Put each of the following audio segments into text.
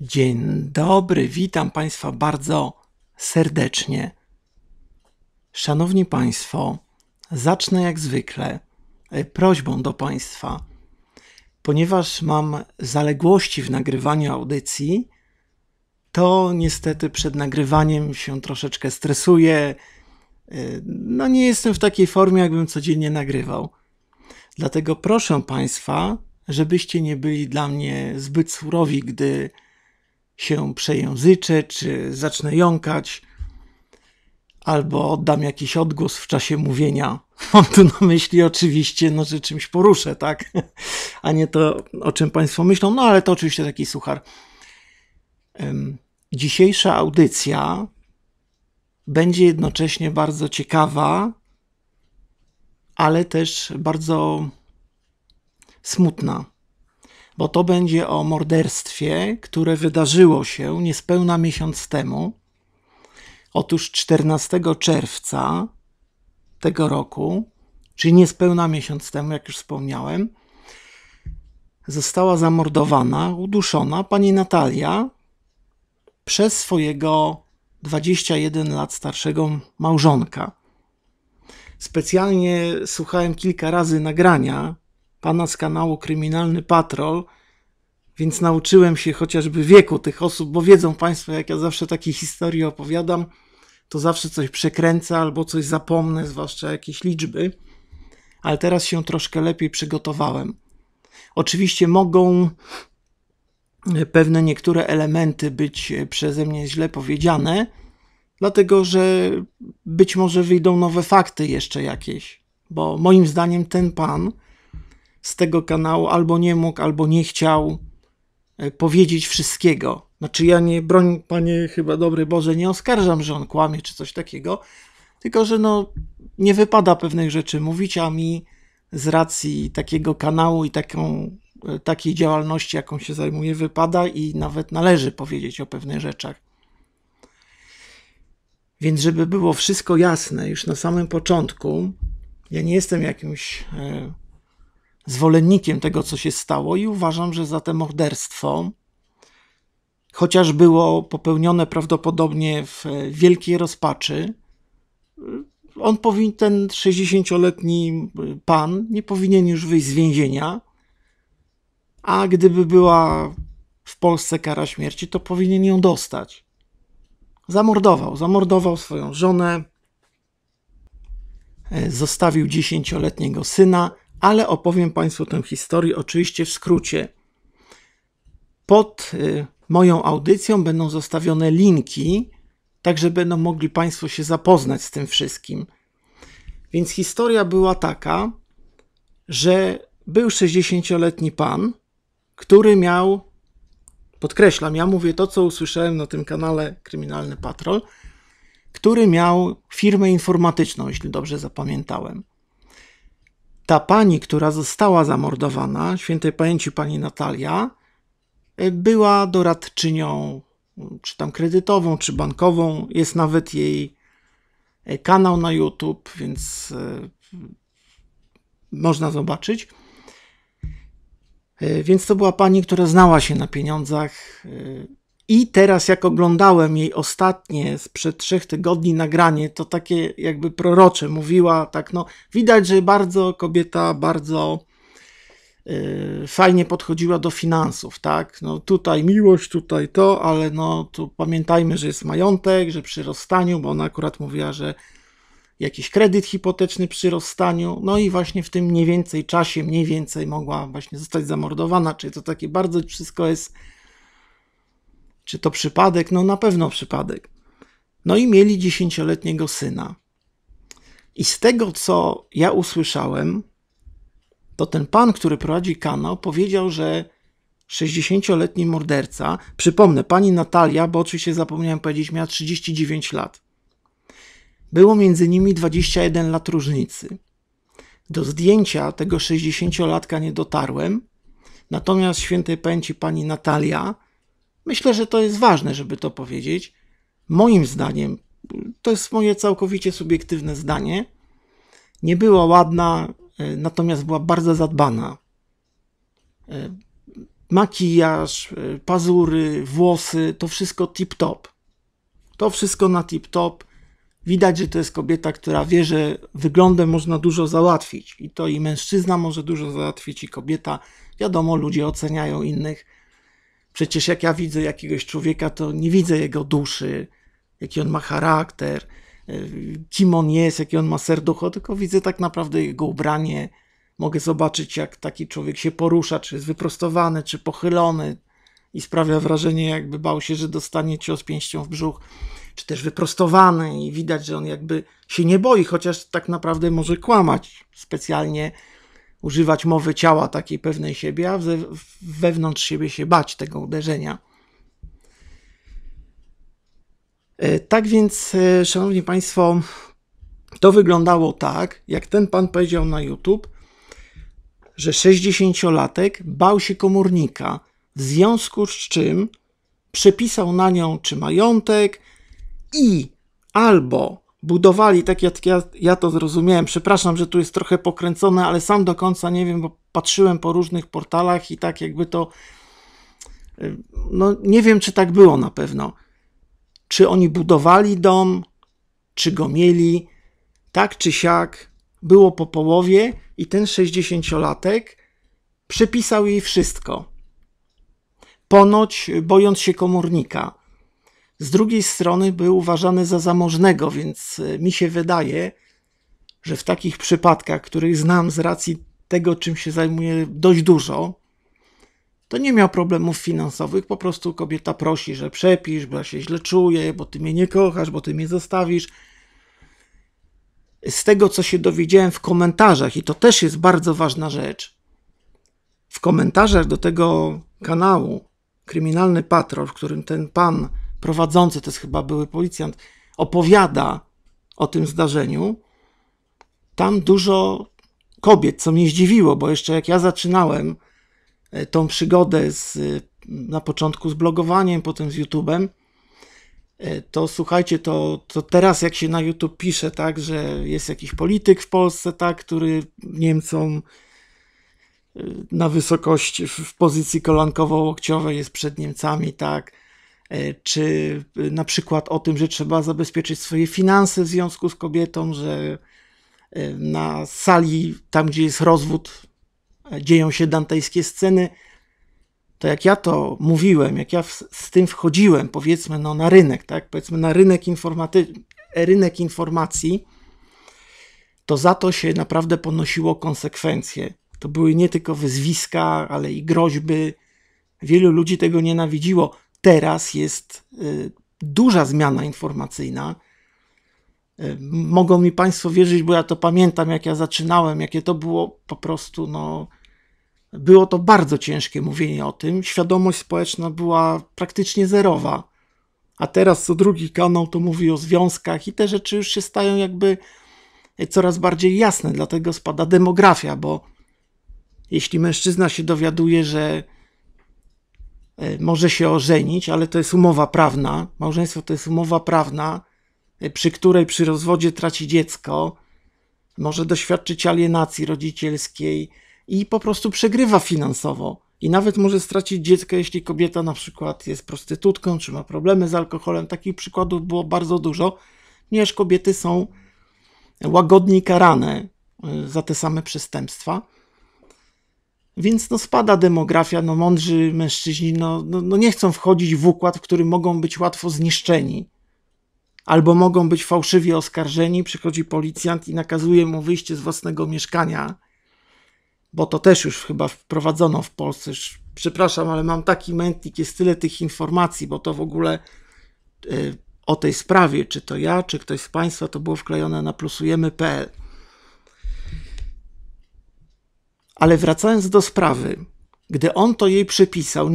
Dzień dobry, witam Państwa bardzo serdecznie. Szanowni Państwo, zacznę jak zwykle e, prośbą do Państwa. Ponieważ mam zaległości w nagrywaniu audycji, to niestety przed nagrywaniem się troszeczkę stresuję. E, no, nie jestem w takiej formie, jakbym codziennie nagrywał. Dlatego proszę Państwa, żebyście nie byli dla mnie zbyt surowi, gdy się przejęzyczę, czy zacznę jąkać, albo oddam jakiś odgłos w czasie mówienia. Mam tu na myśli oczywiście, no, że czymś poruszę, tak? A nie to, o czym Państwo myślą, no ale to oczywiście taki suchar. Dzisiejsza audycja będzie jednocześnie bardzo ciekawa, ale też bardzo smutna bo to będzie o morderstwie, które wydarzyło się niespełna miesiąc temu. Otóż 14 czerwca tego roku, czyli niespełna miesiąc temu, jak już wspomniałem, została zamordowana, uduszona pani Natalia przez swojego 21 lat starszego małżonka. Specjalnie słuchałem kilka razy nagrania pana z kanału Kryminalny Patrol, więc nauczyłem się chociażby wieku tych osób, bo wiedzą Państwo, jak ja zawsze takie historie opowiadam, to zawsze coś przekręcę albo coś zapomnę, zwłaszcza jakieś liczby, ale teraz się troszkę lepiej przygotowałem. Oczywiście mogą e, pewne niektóre elementy być e, przeze mnie źle powiedziane, dlatego że być może wyjdą nowe fakty jeszcze jakieś, bo moim zdaniem ten pan, z tego kanału albo nie mógł, albo nie chciał e, powiedzieć wszystkiego. Znaczy, ja nie broń, panie, chyba dobry Boże, nie oskarżam, że on kłamie czy coś takiego, tylko że no, nie wypada pewnych rzeczy mówić, a mi z racji takiego kanału i taką, e, takiej działalności, jaką się zajmuję, wypada i nawet należy powiedzieć o pewnych rzeczach. Więc, żeby było wszystko jasne już na samym początku, ja nie jestem jakimś. Yy, zwolennikiem tego, co się stało, i uważam, że za to morderstwo, chociaż było popełnione prawdopodobnie w e, wielkiej rozpaczy, e, on powinien, ten 60-letni e, pan nie powinien już wyjść z więzienia, a gdyby była w Polsce kara śmierci, to powinien ją dostać. Zamordował, zamordował swoją żonę, zostawił dziesięcioletniego syna, ale opowiem Państwu tę historię oczywiście w skrócie. Pod y, moją audycją będą zostawione linki, tak że będą mogli Państwo się zapoznać z tym wszystkim. Więc historia była taka, że był 60-letni pan, który miał, podkreślam, ja mówię to, co usłyszałem na tym kanale Kryminalny Patrol, który miał firmę informatyczną, jeśli dobrze zapamiętałem ta pani, która została zamordowana, świętej pamięci pani Natalia, e, była doradczynią, mm, czy tam kredytową, czy bankową. Jest nawet jej e, kanał na YouTube, więc e, można zobaczyć. Więc to była pani, która znała się na pieniądzach, i teraz, jak oglądałem jej ostatnie sprzed trzech tygodni nagranie, to takie jakby prorocze mówiła, tak no, widać, że bardzo kobieta, bardzo yy, fajnie podchodziła do finansów, tak? No tutaj miłość, tutaj to, ale no tu pamiętajmy, że jest majątek, że przy rozstaniu, bo ona akurat mówiła, że jakiś kredyt hipoteczny przy rozstaniu, no i właśnie w tym mniej więcej czasie, mniej więcej mogła właśnie zostać zamordowana, czyli to takie bardzo wszystko jest czy to przypadek? No na pewno przypadek. No i mieli dziesięcioletniego syna. I z tego, co ja usłyszałem, to ten pan, który prowadzi kanał, powiedział, że 60-letni morderca, przypomnę, pani Natalia, bo oczywiście zapomniałem powiedzieć, miała 39 lat. Było między nimi 21 lat różnicy. Do zdjęcia tego 60-latka nie dotarłem, natomiast świętej pęci pani Natalia Myślę, że to jest ważne, żeby to powiedzieć. Moim zdaniem, to jest moje całkowicie subiektywne zdanie, nie była ładna, e, natomiast była bardzo zadbana. E, makijaż, e, pazury, włosy, to wszystko tip-top. To wszystko na tip-top. Widać, że to jest kobieta, która wie, że wyglądem można dużo załatwić. I to i mężczyzna może dużo załatwić, i kobieta. Wiadomo, ludzie oceniają innych Przecież jak ja widzę jakiegoś człowieka, to nie widzę jego duszy, jaki on ma charakter, e, kim on jest, jaki on ma serducho, tylko widzę tak naprawdę jego ubranie. Mogę zobaczyć, jak taki człowiek się porusza, czy jest wyprostowany, czy pochylony i sprawia wrażenie, jakby bał się, że dostanie cios pięścią w brzuch, czy też wyprostowany i widać, że on jakby się nie boi, chociaż tak naprawdę może kłamać specjalnie, używać mowy ciała takiej pewnej siebie, a wewnątrz siebie się bać tego uderzenia. E, tak więc, e, szanowni państwo, to wyglądało tak, jak ten pan powiedział na YouTube, że 60-latek bał się komornika, w związku z czym przepisał na nią czy majątek i albo budowali, tak jak ja, ja to zrozumiałem. Przepraszam, że tu jest trochę pokręcone, ale sam do końca nie wiem, bo patrzyłem po różnych portalach i tak jakby to. Y, no, nie wiem, czy tak było na pewno. Czy oni budowali dom, czy go mieli, tak czy siak, było po połowie i ten 60-latek przepisał jej wszystko. Ponoć, bojąc się komornika, z drugiej strony był uważany za zamożnego, więc e, mi się wydaje, że w takich przypadkach, których znam z racji tego, czym się zajmuje dość dużo, to nie miał problemów finansowych. Po prostu kobieta prosi, że przepisz, bo ja się źle czuję, bo ty mnie nie kochasz, bo ty mnie zostawisz. Z tego, co się dowiedziałem w komentarzach, i to też jest bardzo ważna rzecz, w komentarzach do tego kanału Kryminalny Patrol, w którym ten pan prowadzący, to jest chyba były policjant, opowiada o tym zdarzeniu, tam dużo kobiet, co mnie zdziwiło, bo jeszcze jak ja zaczynałem e, tą przygodę z, e, na początku z blogowaniem, potem z YouTube'em, e, to słuchajcie, to, to teraz jak się na YouTube pisze, tak, że jest jakiś polityk w Polsce, tak, który Niemcom na wysokości, w pozycji kolankowo-łokciowej jest przed Niemcami, tak, E, czy e, na przykład o tym, że trzeba zabezpieczyć swoje finanse w związku z kobietą, że e, na sali, tam gdzie jest rozwód, dzieją się dantejskie sceny. To jak ja to mówiłem, jak ja w, z tym wchodziłem, powiedzmy no, na rynek, tak? powiedzmy na rynek, informaty- rynek informacji, to za to się naprawdę ponosiło konsekwencje. To były nie tylko wyzwiska, ale i groźby. Wielu ludzi tego nienawidziło teraz jest y, duża zmiana informacyjna. Y, mogą mi Państwo wierzyć, bo ja to pamiętam, jak ja zaczynałem, jakie to było po prostu, no, było to bardzo ciężkie mówienie o tym. Świadomość społeczna była praktycznie zerowa. A teraz co drugi kanał to mówi o związkach i te rzeczy już się stają jakby y, coraz bardziej jasne, dlatego spada demografia, bo jeśli mężczyzna się dowiaduje, że E, może się ożenić, ale to jest umowa prawna. Małżeństwo to jest umowa prawna, e, przy której przy rozwodzie traci dziecko, może doświadczyć alienacji rodzicielskiej i po prostu przegrywa finansowo. I nawet może stracić dziecko, jeśli kobieta na przykład jest prostytutką, czy ma problemy z alkoholem. Takich przykładów było bardzo dużo, ponieważ kobiety są łagodniej karane e, za te same przestępstwa. Więc no spada demografia, no mądrzy mężczyźni no, no, no nie chcą wchodzić w układ, w który mogą być łatwo zniszczeni. Albo mogą być fałszywie oskarżeni, przychodzi policjant i nakazuje mu wyjście z własnego mieszkania, bo to też już chyba wprowadzono w Polsce. Przepraszam, ale mam taki mętnik, jest tyle tych informacji, bo to w ogóle e, o tej sprawie, czy to ja, czy ktoś z Państwa, to było wklejone na plusujemy.pl. Ale wracając do sprawy, gdy on to jej przypisał,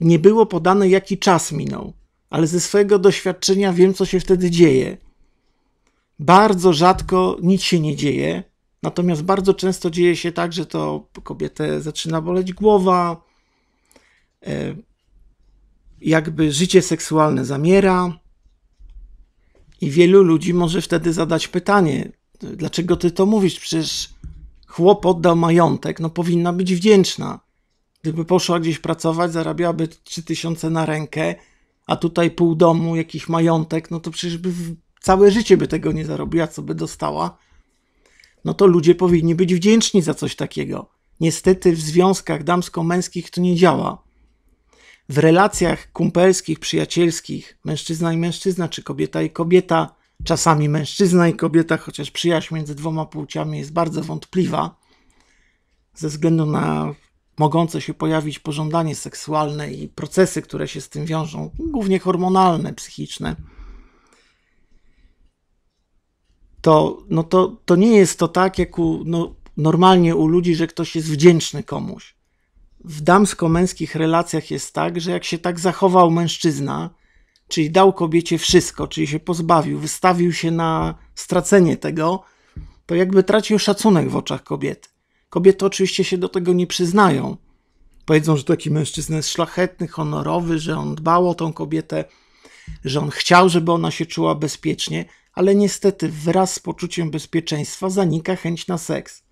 nie było podane, jaki czas minął, ale ze swojego doświadczenia wiem, co się wtedy dzieje. Bardzo rzadko nic się nie dzieje, natomiast bardzo często dzieje się tak, że to kobietę zaczyna boleć głowa, e, jakby życie seksualne zamiera. I wielu ludzi może wtedy zadać pytanie: dlaczego ty to mówisz? Przecież chłop oddał majątek, no powinna być wdzięczna. Gdyby poszła gdzieś pracować, zarabiałaby 3000 na rękę, a tutaj pół domu, jakiś majątek, no to przecież by całe życie by tego nie zarobiła, co by dostała. No to ludzie powinni być wdzięczni za coś takiego. Niestety w związkach damsko-męskich to nie działa. W relacjach kumpelskich, przyjacielskich, mężczyzna i mężczyzna, czy kobieta i kobieta, czasami mężczyzna i kobieta, chociaż przyjaźń między dwoma płciami jest bardzo wątpliwa ze względu na mogące się pojawić pożądanie seksualne i procesy, które się z tym wiążą, głównie hormonalne, psychiczne, to, no to, to nie jest to tak, jak u, no, normalnie u ludzi, że ktoś jest wdzięczny komuś. W damsko-męskich relacjach jest tak, że jak się tak zachował mężczyzna, czyli dał kobiecie wszystko, czyli się pozbawił, wystawił się na stracenie tego, to jakby tracił szacunek w oczach kobiety. Kobiety oczywiście się do tego nie przyznają. Powiedzą, że taki mężczyzna jest szlachetny, honorowy, że on dbał o tą kobietę, że on chciał, żeby ona się czuła bezpiecznie, ale niestety wraz z poczuciem bezpieczeństwa zanika chęć na seks.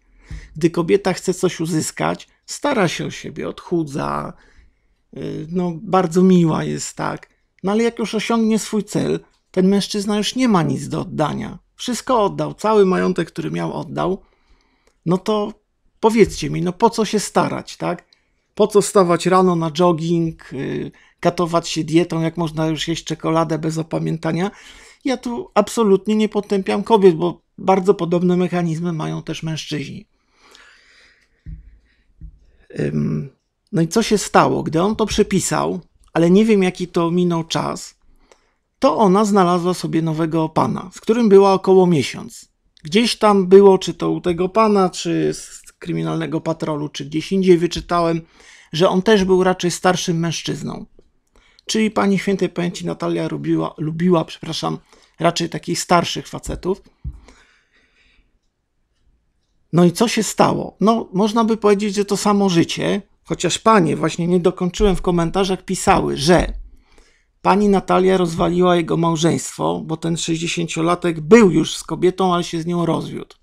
Gdy kobieta chce coś uzyskać, stara się o siebie, odchudza, y, no bardzo miła jest tak, no ale jak już osiągnie swój cel, ten mężczyzna już nie ma nic do oddania. Wszystko oddał, cały majątek, który miał, oddał. No to powiedzcie mi, no po co się starać, tak? Po co stawać rano na jogging, y, katować się dietą, jak można już jeść czekoladę bez opamiętania? Ja tu absolutnie nie potępiam kobiet, bo bardzo podobne mechanizmy mają też mężczyźni. no i co się stało? Gdy on to przepisał, ale nie wiem jaki to minął czas, to ona znalazła sobie nowego pana, z którym była około miesiąc. Gdzieś tam było, czy to u tego pana, czy z kryminalnego patrolu, czy gdzieś indziej wyczytałem, że on też był raczej starszym mężczyzną. Czyli pani świętej pamięci Natalia lubiła, lubiła przepraszam, raczej takich starszych facetów. No i co się stało? No, można by powiedzieć, że to samo życie, Chociaż panie, właśnie nie dokończyłem, w komentarzach pisały, że pani Natalia rozwaliła jego małżeństwo, bo ten 60-latek był już z kobietą, ale się z nią rozwiódł.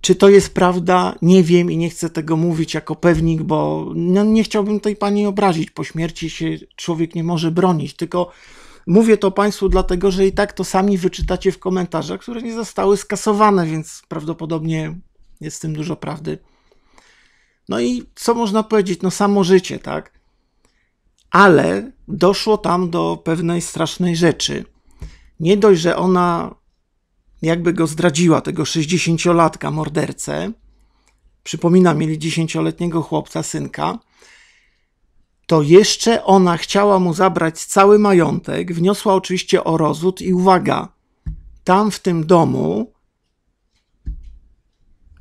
Czy to jest prawda? Nie wiem i nie chcę tego mówić jako pewnik, bo no nie chciałbym tej pani obrazić. Po śmierci się człowiek nie może bronić, tylko mówię to państwu dlatego, że i tak to sami wyczytacie w komentarzach, które nie zostały skasowane, więc prawdopodobnie jest w tym dużo prawdy. No i co można powiedzieć? No samo życie, tak? Ale doszło tam do pewnej strasznej rzeczy. Nie dość, że ona jakby go zdradziła, tego 60-latka mordercę, przypomina, mieli 10-letniego chłopca, synka, to jeszcze ona chciała mu zabrać cały majątek, wniosła oczywiście o rozwód i uwaga, tam w tym domu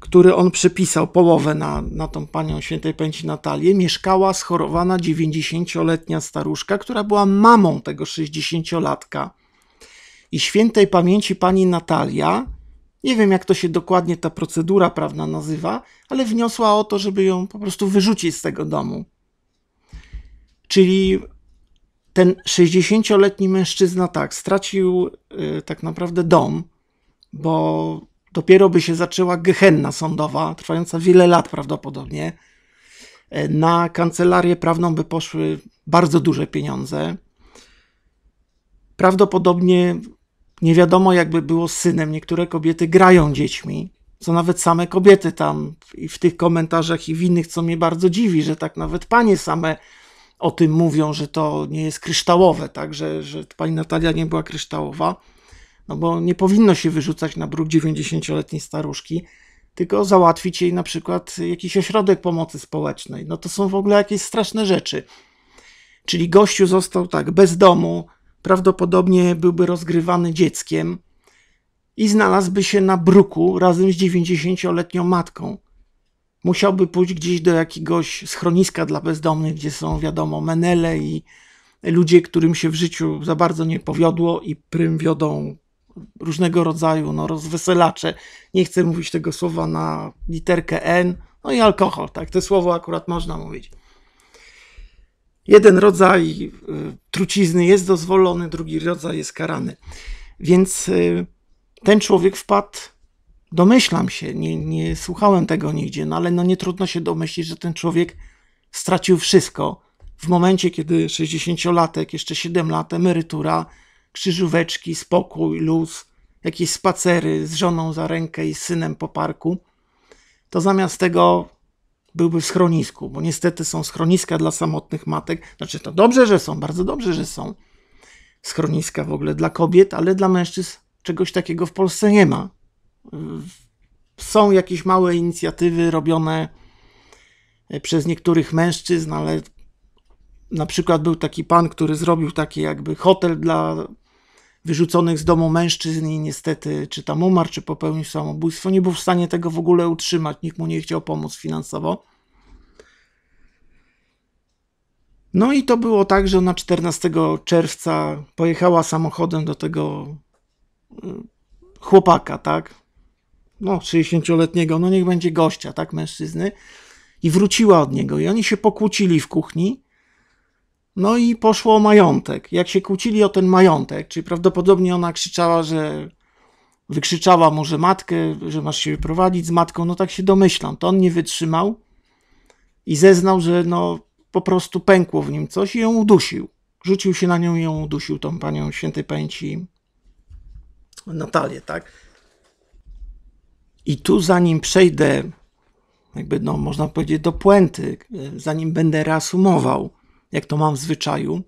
który on przypisał połowę na, na tą panią świętej pęci Natalię, mieszkała schorowana 90-letnia staruszka, która była mamą tego 60-latka. I świętej pamięci pani Natalia, nie wiem jak to się dokładnie ta procedura prawna nazywa, ale wniosła o to, żeby ją po prostu wyrzucić z tego domu. Czyli ten 60-letni mężczyzna tak stracił y, tak naprawdę dom, bo dopiero by się zaczęła gehenna sądowa, trwająca wiele lat prawdopodobnie. E, na kancelarię prawną by poszły bardzo duże pieniądze. Prawdopodobnie nie wiadomo, jakby było z synem. Niektóre kobiety grają dziećmi, co nawet same kobiety tam i w tych komentarzach i w innych, co mnie bardzo dziwi, że tak nawet panie same o tym mówią, że to nie jest kryształowe, tak, że, że pani Natalia nie była kryształowa. No bo nie powinno się wyrzucać na bruk 90-letniej staruszki, tylko załatwić jej na przykład jakiś ośrodek pomocy społecznej. No to są w ogóle jakieś straszne rzeczy. Czyli gościu został tak bez domu, prawdopodobnie byłby rozgrywany dzieckiem i znalazłby się na bruku razem z 90-letnią matką. Musiałby pójść gdzieś do jakiegoś schroniska dla bezdomnych, gdzie są, wiadomo, menele i ludzie, którym się w życiu za bardzo nie powiodło i prym wiodą różnego rodzaju no, rozweselacze. Nie chcę mówić tego słowa na literkę N. No i alkohol, tak? To słowo akurat można mówić. Jeden rodzaj y, trucizny jest dozwolony, drugi rodzaj jest karany. Więc y, ten człowiek wpadł, domyślam się, nie, nie słuchałem tego nigdzie, no ale no nie trudno się domyślić, że ten człowiek stracił wszystko. W momencie, kiedy 60-latek, jeszcze 7 lat emerytura, krzyżóweczki, spokój, luz, jakieś spacery z żoną za rękę i z synem po parku, to zamiast tego byłby w schronisku, bo niestety są schroniska dla samotnych matek. Znaczy, to dobrze, że są, bardzo dobrze, że są schroniska w ogóle dla kobiet, ale dla mężczyzn czegoś takiego w Polsce nie ma. Są jakieś małe inicjatywy robione e, przez niektórych mężczyzn, ale na przykład był taki pan, który zrobił taki jakby hotel dla wyrzuconych z domu mężczyzn i niestety czy tam umarł, czy popełnił samobójstwo, nie był w stanie tego w ogóle utrzymać, nikt mu nie chciał pomóc finansowo. No i to było tak, że ona 14 czerwca pojechała samochodem do tego y, chłopaka, tak? No, 60-letniego, no niech będzie gościa, tak, mężczyzny. I wróciła od niego. I oni się pokłócili w kuchni. No i poszło o majątek. Jak się kłócili o ten majątek, czyli prawdopodobnie ona krzyczała, że wykrzyczała może matkę, że masz się wyprowadzić z matką, no tak się domyślam. To on nie wytrzymał i zeznał, że no po prostu pękło w nim coś i ją udusił. Rzucił się na nią i ją udusił, tą panią świętej pęci Natalię, tak? I tu zanim przejdę, jakby no można powiedzieć do puenty, zanim będę reasumował, jak to mam w zwyczaju.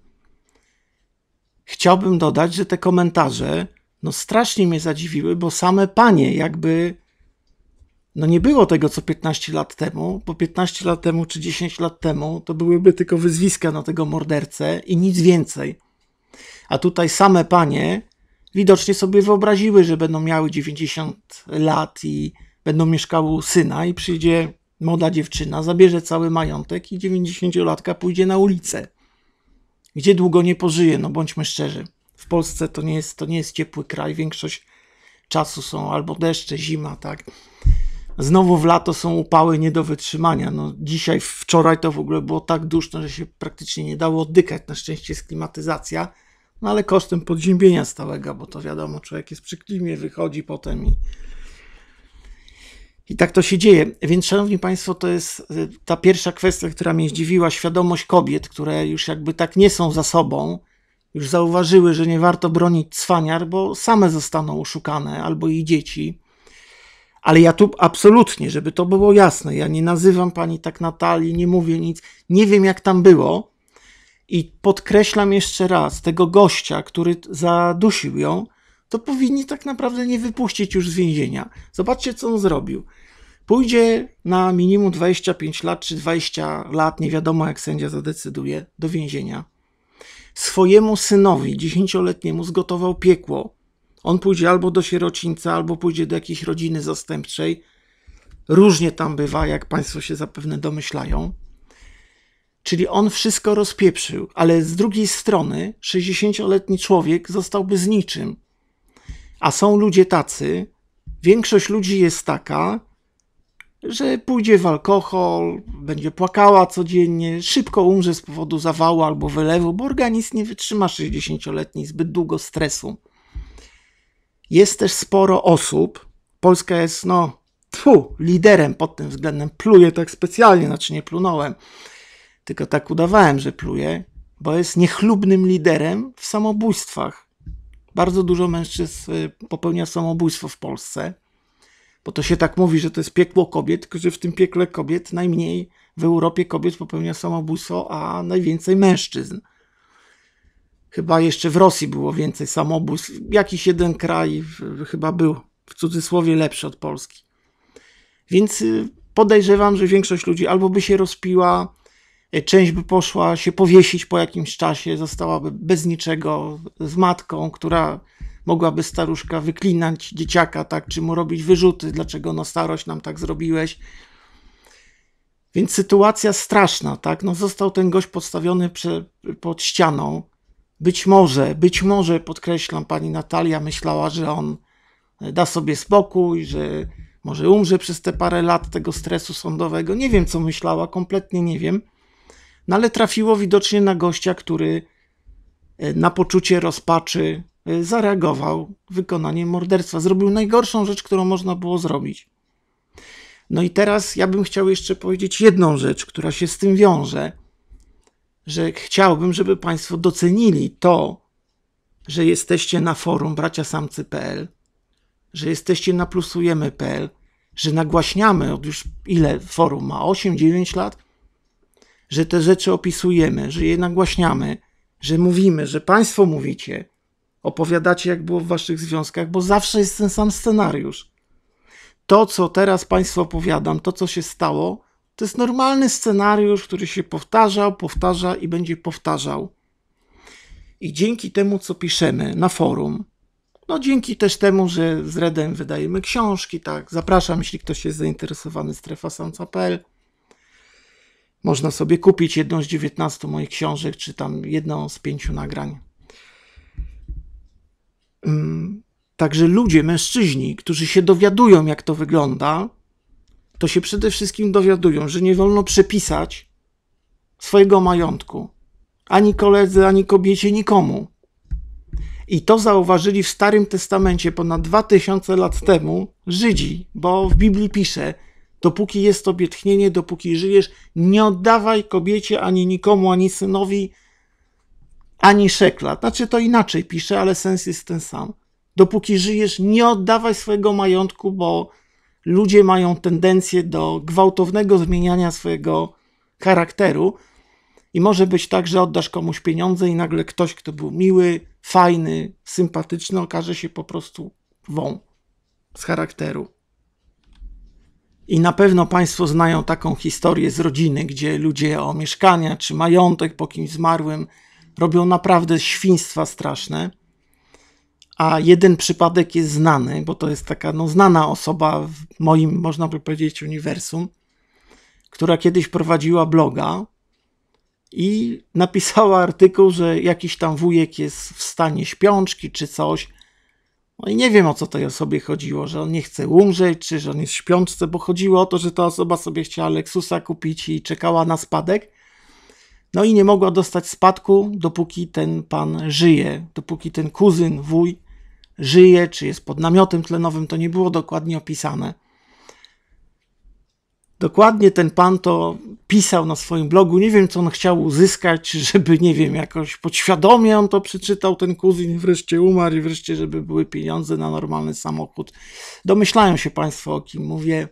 Chciałbym dodać, że te komentarze no strasznie mnie zadziwiły, bo same panie jakby no nie było tego co 15 lat temu, bo 15 lat temu czy 10 lat temu to byłyby tylko wyzwiska na tego mordercę i nic więcej. A tutaj same panie widocznie sobie wyobraziły, że będą miały 90 lat i będą mieszkały u syna i przyjdzie młoda dziewczyna zabierze cały majątek i 90-latka pójdzie na ulicę. Gdzie długo nie pożyje, no bądźmy szczerzy. W Polsce to nie jest, to nie jest ciepły kraj, większość czasu są albo deszcze, zima, tak. Znowu w lato są upały nie do wytrzymania. No, dzisiaj, wczoraj to w ogóle było tak duszno, że się praktycznie nie dało oddychać. Na szczęście jest klimatyzacja, no ale kosztem podziębienia stałego, bo to wiadomo, człowiek jest przy klimie, wychodzi potem i i tak to się dzieje. Więc, szanowni państwo, to jest y, ta pierwsza kwestia, która mnie zdziwiła świadomość kobiet, które już jakby tak nie są za sobą, już zauważyły, że nie warto bronić cwaniar, bo same zostaną oszukane albo ich dzieci. Ale ja tu absolutnie, żeby to było jasne, ja nie nazywam pani tak Natalii, nie mówię nic, nie wiem jak tam było. I podkreślam jeszcze raz, tego gościa, który zadusił ją, to powinni tak naprawdę nie wypuścić już z więzienia. Zobaczcie, co on zrobił. Pójdzie na minimum 25 lat czy 20 lat, nie wiadomo jak sędzia zadecyduje, do więzienia. Swojemu synowi, dziesięcioletniemu, zgotował piekło. On pójdzie albo do sierocińca, albo pójdzie do jakiejś rodziny zastępczej. Różnie tam bywa, jak Państwo się zapewne domyślają. Czyli on wszystko rozpieprzył, ale z drugiej strony 60-letni człowiek zostałby z niczym. A są ludzie tacy, większość ludzi jest taka, że pójdzie w alkohol, będzie płakała codziennie, szybko umrze z powodu zawału albo wylewu, bo organizm nie wytrzyma 60-letni zbyt długo stresu. Jest też sporo osób, Polska jest no, tfu, liderem pod tym względem, pluję tak specjalnie, znaczy nie plunąłem, tylko tak udawałem, że pluję, bo jest niechlubnym liderem w samobójstwach bardzo dużo mężczyzn y, popełnia samobójstwo w Polsce, bo to się tak mówi, że to jest piekło kobiet, tylko że w tym piekle kobiet najmniej w Europie kobiet popełnia samobójstwo, a najwięcej mężczyzn. Chyba jeszcze w Rosji było więcej samobójstw. Jakiś jeden kraj y, chyba był w cudzysłowie lepszy od Polski. Więc y, podejrzewam, że większość ludzi albo by się rozpiła, Y, część by poszła się powiesić po jakimś czasie, zostałaby bez niczego, z matką, która mogłaby staruszka wyklinać dzieciaka, tak, czy mu robić wyrzuty, dlaczego no starość nam tak zrobiłeś. Więc sytuacja straszna, tak, no został ten gość podstawiony prze, pod ścianą. Być może, być może, podkreślam, pani Natalia myślała, że on e, da sobie spokój, że może umrze przez te parę lat tego stresu sądowego. Nie wiem, co myślała, kompletnie nie wiem. No ale trafiło widocznie na gościa, który e, na poczucie rozpaczy e, zareagował wykonaniem morderstwa. Zrobił najgorszą rzecz, którą można było zrobić. No i teraz ja bym chciał jeszcze powiedzieć jedną rzecz, która się z tym wiąże, że chciałbym, żeby Państwo docenili to, że jesteście na forum braciasamcy.pl, że jesteście na plusujemy.pl, że nagłaśniamy od już ile forum ma 8-9 lat, że te rzeczy opisujemy, że je nagłaśniamy, że mówimy, że Państwo mówicie, opowiadacie, jak było w Waszych związkach, bo zawsze jest ten sam scenariusz. To, co teraz Państwu opowiadam, to, co się stało, to jest normalny scenariusz, który się powtarzał, powtarza i będzie powtarzał. I dzięki temu, co piszemy na forum, no dzięki też temu, że z Redem wydajemy książki, tak, zapraszam, jeśli ktoś jest zainteresowany, strefasanca.pl, można sobie kupić jedną z 19 moich książek, czy tam jedną z pięciu nagrań. Mm, także ludzie, mężczyźni, którzy się dowiadują, jak to wygląda, to się przede wszystkim dowiadują, że nie wolno przepisać swojego majątku ani koledze, ani kobiecie, nikomu. I to zauważyli w Starym Testamencie ponad 2000 lat temu Żydzi, bo w Biblii pisze, Dopóki jest to tchnienie, dopóki żyjesz, nie oddawaj kobiecie ani nikomu, ani synowi, ani szekla. Znaczy to inaczej pisze, ale sens jest ten sam. Dopóki żyjesz, nie oddawaj swojego majątku, bo ludzie mają tendencję do gwałtownego zmieniania swojego charakteru. I może być tak, że oddasz komuś pieniądze i nagle ktoś, kto był miły, fajny, sympatyczny, okaże się po prostu wą z charakteru. I na pewno Państwo znają taką historię z rodziny, gdzie ludzie o mieszkania czy majątek po kimś zmarłym robią naprawdę świństwa straszne. A jeden przypadek jest znany, bo to jest taka no, znana osoba w moim, można by powiedzieć, uniwersum, która kiedyś prowadziła bloga i napisała artykuł, że jakiś tam wujek jest w stanie śpiączki czy coś no i nie wiem o co tej osobie chodziło, że on nie chce umrzeć, czy że on jest w śpiączce, bo chodziło o to, że ta osoba sobie chciała Lexusa kupić i czekała na spadek. No i nie mogła dostać spadku, dopóki ten pan żyje, dopóki ten kuzyn, wuj żyje, czy jest pod namiotem tlenowym, to nie było dokładnie opisane. Dokładnie ten pan to pisał na swoim blogu. Nie wiem, co on chciał uzyskać, żeby, nie wiem, jakoś podświadomie on to przeczytał, ten kuzyn wreszcie umarł i wreszcie, żeby były pieniądze na normalny samochód. Domyślają się Państwo, o kim mówię.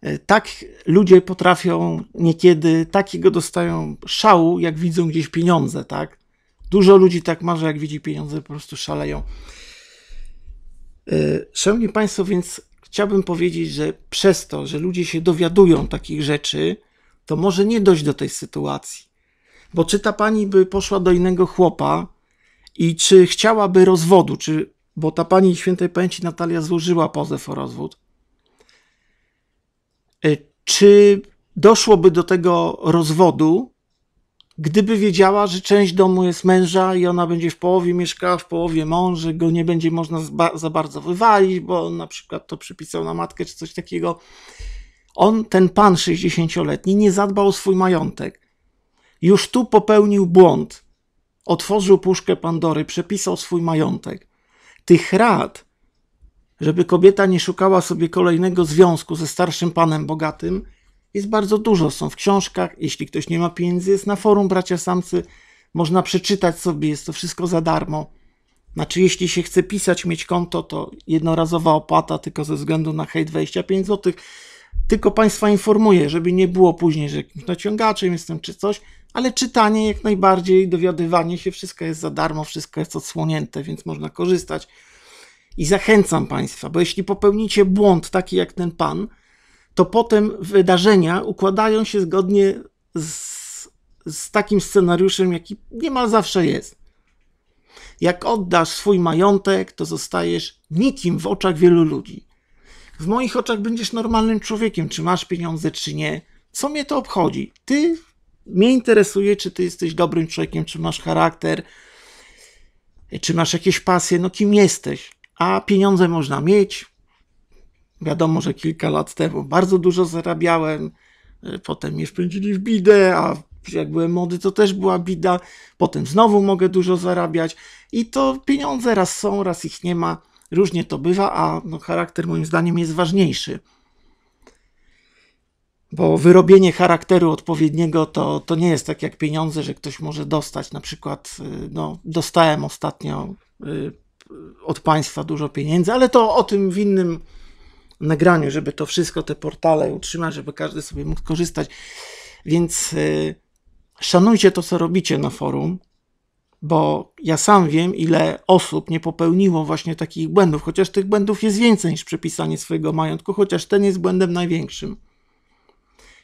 E, tak ludzie potrafią niekiedy, takiego dostają szału, jak widzą gdzieś pieniądze, tak? Dużo ludzi tak ma, że jak widzi pieniądze, po prostu szaleją. E, szanowni Państwo, więc chciałbym powiedzieć, że przez to, że ludzie się dowiadują takich rzeczy, to może nie dojść do tej sytuacji. Bo czy ta pani by poszła do innego chłopa i czy chciałaby rozwodu, czy, bo ta pani świętej pamięci Natalia złożyła pozew o rozwód, y, czy doszłoby do tego rozwodu, gdyby wiedziała, że część domu jest męża i ona będzie w połowie mieszkała, w połowie mąży, go nie będzie można za bardzo wywalić, bo na przykład to przypisał na matkę czy coś takiego. On, ten pan 60-letni, nie zadbał o swój majątek. Już tu popełnił błąd. Otworzył puszkę Pandory, przepisał swój majątek. Tych rad, żeby kobieta nie szukała sobie kolejnego związku ze starszym panem bogatym, jest bardzo dużo, są w książkach, jeśli ktoś nie ma pieniędzy, jest na forum Bracia Samcy, można przeczytać sobie, jest to wszystko za darmo. Znaczy, jeśli się chce pisać, mieć konto, to jednorazowa opłata tylko ze względu na hej 25 zł. Tylko Państwa informuję, żeby nie było później, że jakimś naciągaczem jestem czy coś, ale czytanie jak najbardziej, dowiadywanie się, wszystko jest za darmo, wszystko jest odsłonięte, więc można korzystać. I zachęcam Państwa, bo jeśli popełnicie błąd taki jak ten pan, to potem wydarzenia układają się zgodnie z, z takim scenariuszem, jaki niemal zawsze jest. Jak oddasz swój majątek, to zostajesz nikim w oczach wielu ludzi. W moich oczach będziesz normalnym człowiekiem, czy masz pieniądze, czy nie. Co mnie to obchodzi? Ty mnie interesuje, czy ty jesteś dobrym człowiekiem, czy masz charakter, czy masz jakieś pasje, no kim jesteś. A pieniądze można mieć, Wiadomo, że kilka lat temu bardzo dużo zarabiałem, e, potem mnie wpędzili w bidę, a jak byłem młody, to też była bida, potem znowu mogę dużo zarabiać i to pieniądze raz są, raz ich nie ma, różnie to bywa, a no, charakter moim zdaniem jest ważniejszy. Bo wyrobienie charakteru odpowiedniego to, to nie jest tak jak pieniądze, że ktoś może dostać. Na przykład, e, no, dostałem ostatnio e, od państwa dużo pieniędzy, ale to o tym w innym nagraniu, żeby to wszystko, te portale utrzymać, żeby każdy sobie mógł korzystać. Więc y, szanujcie to, co robicie na forum, bo ja sam wiem, ile osób nie popełniło właśnie takich błędów, chociaż tych błędów jest więcej niż przepisanie swojego majątku, chociaż ten jest błędem największym.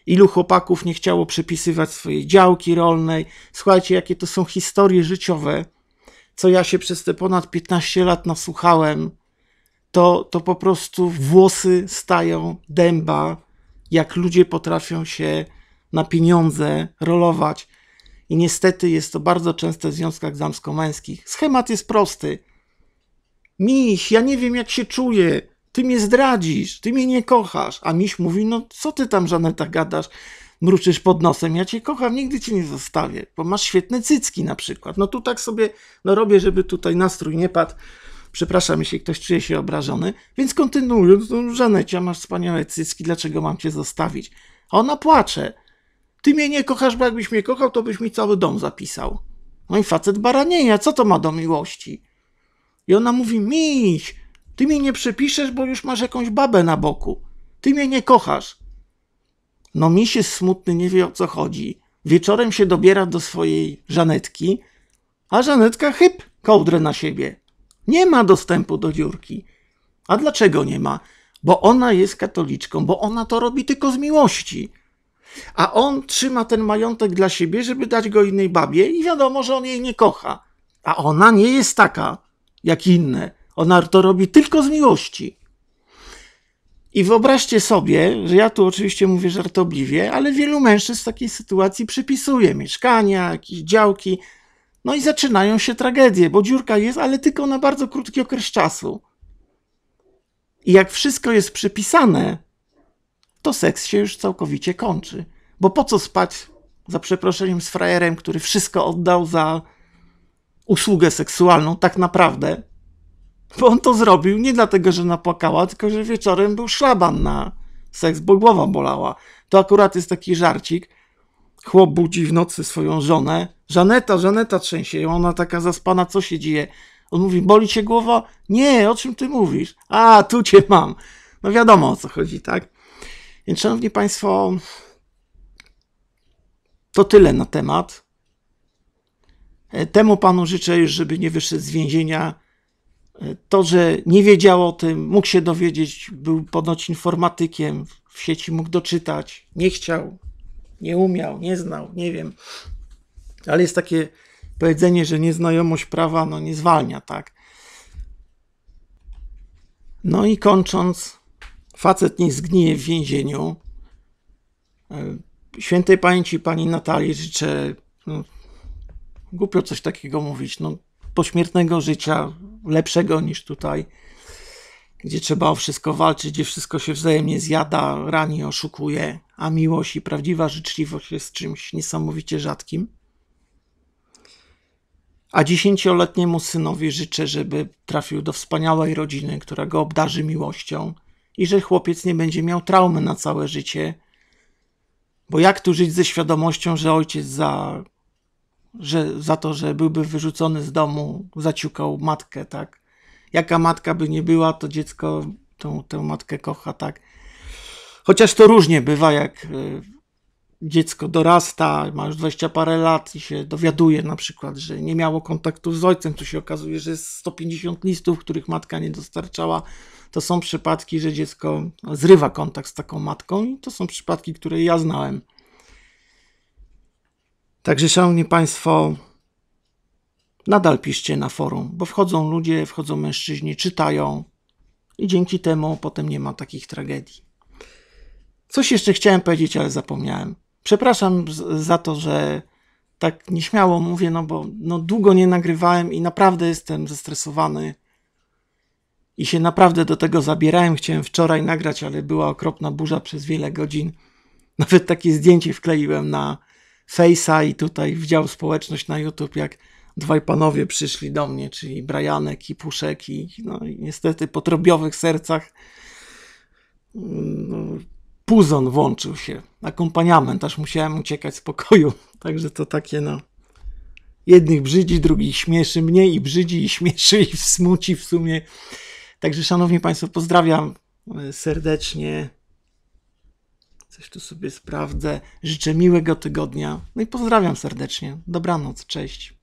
Ilu chłopaków nie chciało przepisywać swojej działki rolnej? Słuchajcie, jakie to są historie życiowe, co ja się przez te ponad 15 lat nasłuchałem to, to po prostu włosy stają dęba, jak ludzie potrafią się na pieniądze rolować. I niestety jest to bardzo często w związkach damsko-męskich. Schemat jest prosty. Miś, ja nie wiem jak się czuję, ty mnie zdradzisz, ty mnie nie kochasz. A miś mówi, no co ty tam Żaneta gadasz, mruczysz pod nosem, ja cię kocham, nigdy cię nie zostawię, bo masz świetne cycki na przykład. No tu tak sobie, no robię, żeby tutaj nastrój nie padł. Przepraszam, jeśli ktoś czuje się obrażony, więc kontynuując, no, Żanecia, masz wspaniałe cycki, dlaczego mam cię zostawić? A ona płacze. Ty mnie nie kochasz, bo jakbyś mnie kochał, to byś mi cały dom zapisał. No i facet baranienia, co to ma do miłości? I ona mówi, miś, ty mnie nie przepiszesz, bo już masz jakąś babę na boku. Ty mnie nie kochasz. No miś jest smutny, nie wie o co chodzi. Wieczorem się dobiera do swojej Żanetki, a Żanetka chyb kołdrę na siebie. Nie ma dostępu do dziurki. A dlaczego nie ma? Bo ona jest katoliczką, bo ona to robi tylko z miłości. A on trzyma ten majątek dla siebie, żeby dać go innej babie i wiadomo, że on jej nie kocha. A ona nie jest taka jak inne. Ona to robi tylko z miłości. I wyobraźcie sobie, że ja tu oczywiście mówię żartobliwie, ale wielu mężczyzn w takiej sytuacji przypisuje mieszkania, jakieś działki, no i zaczynają się tragedie, bo dziurka jest, ale tylko na bardzo krótki okres czasu. I jak wszystko jest przypisane, to seks się już całkowicie kończy. Bo po co spać, za przeproszeniem, z frajerem, który wszystko oddał za usługę seksualną, tak naprawdę? Bo on to zrobił nie dlatego, że napłakała, tylko że wieczorem był szlaban na seks, bo głowa bolała. To akurat jest taki żarcik Chłop budzi w nocy swoją żonę. Żaneta, Żaneta trzęsie ją, ona taka zaspana, co się dzieje? On mówi, boli cię głowa? Nie, o czym ty mówisz? A, tu cię mam. No wiadomo o co chodzi, tak? Więc szanowni państwo, to tyle na temat. E, temu panu życzę już, żeby nie wyszedł z więzienia. E, to, że nie wiedział o tym, mógł się dowiedzieć, był ponoć informatykiem, w sieci mógł doczytać, nie chciał, nie umiał, nie znał, nie wiem. Ale jest takie powiedzenie, że nieznajomość prawa no, nie zwalnia, tak? No i kończąc, facet nie zgnije w więzieniu. E, świętej pamięci pani Natalii życzę, no, głupio coś takiego mówić, no, pośmiertnego życia, lepszego niż tutaj gdzie trzeba o wszystko walczyć, gdzie wszystko się wzajemnie zjada, rani, oszukuje, a miłość i prawdziwa życzliwość jest czymś niesamowicie rzadkim. A dziesięcioletniemu synowi życzę, żeby trafił do wspaniałej rodziny, która go obdarzy miłością i że chłopiec nie będzie miał traumy na całe życie. Bo jak tu żyć ze świadomością, że ojciec za, że, za to, że byłby wyrzucony z domu, zaciukał matkę, tak? jaka matka by nie była, to dziecko tą, tę matkę kocha, tak. Chociaż to różnie bywa, jak e, dziecko dorasta, ma już 20 parę lat i się dowiaduje na przykład, że nie miało kontaktu z ojcem, tu się okazuje, że jest 150 listów, których matka nie dostarczała. To są przypadki, że dziecko zrywa kontakt z taką matką i to są przypadki, które ja znałem. Także, szanowni państwo, Nadal piszcie na forum, bo wchodzą ludzie, wchodzą mężczyźni, czytają i dzięki temu potem nie ma takich tragedii. Coś jeszcze chciałem powiedzieć, ale zapomniałem. Przepraszam za to, że tak nieśmiało mówię, no bo no długo nie nagrywałem i naprawdę jestem zestresowany i się naprawdę do tego zabierałem. Chciałem wczoraj nagrać, ale była okropna burza przez wiele godzin. Nawet takie zdjęcie wkleiłem na Face'a i tutaj w dział społeczność na YouTube, jak dwaj panowie przyszli do mnie, czyli Brajanek i Puszek i no i niestety po trobiowych sercach no, puzon włączył się, akompaniament, aż musiałem uciekać z pokoju, także to takie no jednych brzydzi, drugich śmieszy, mnie i brzydzi, i śmieszy, i smuci w sumie. Także, szanowni państwo, pozdrawiam e, serdecznie. Coś tu sobie sprawdzę. Życzę miłego tygodnia. No i pozdrawiam serdecznie. Dobranoc, cześć.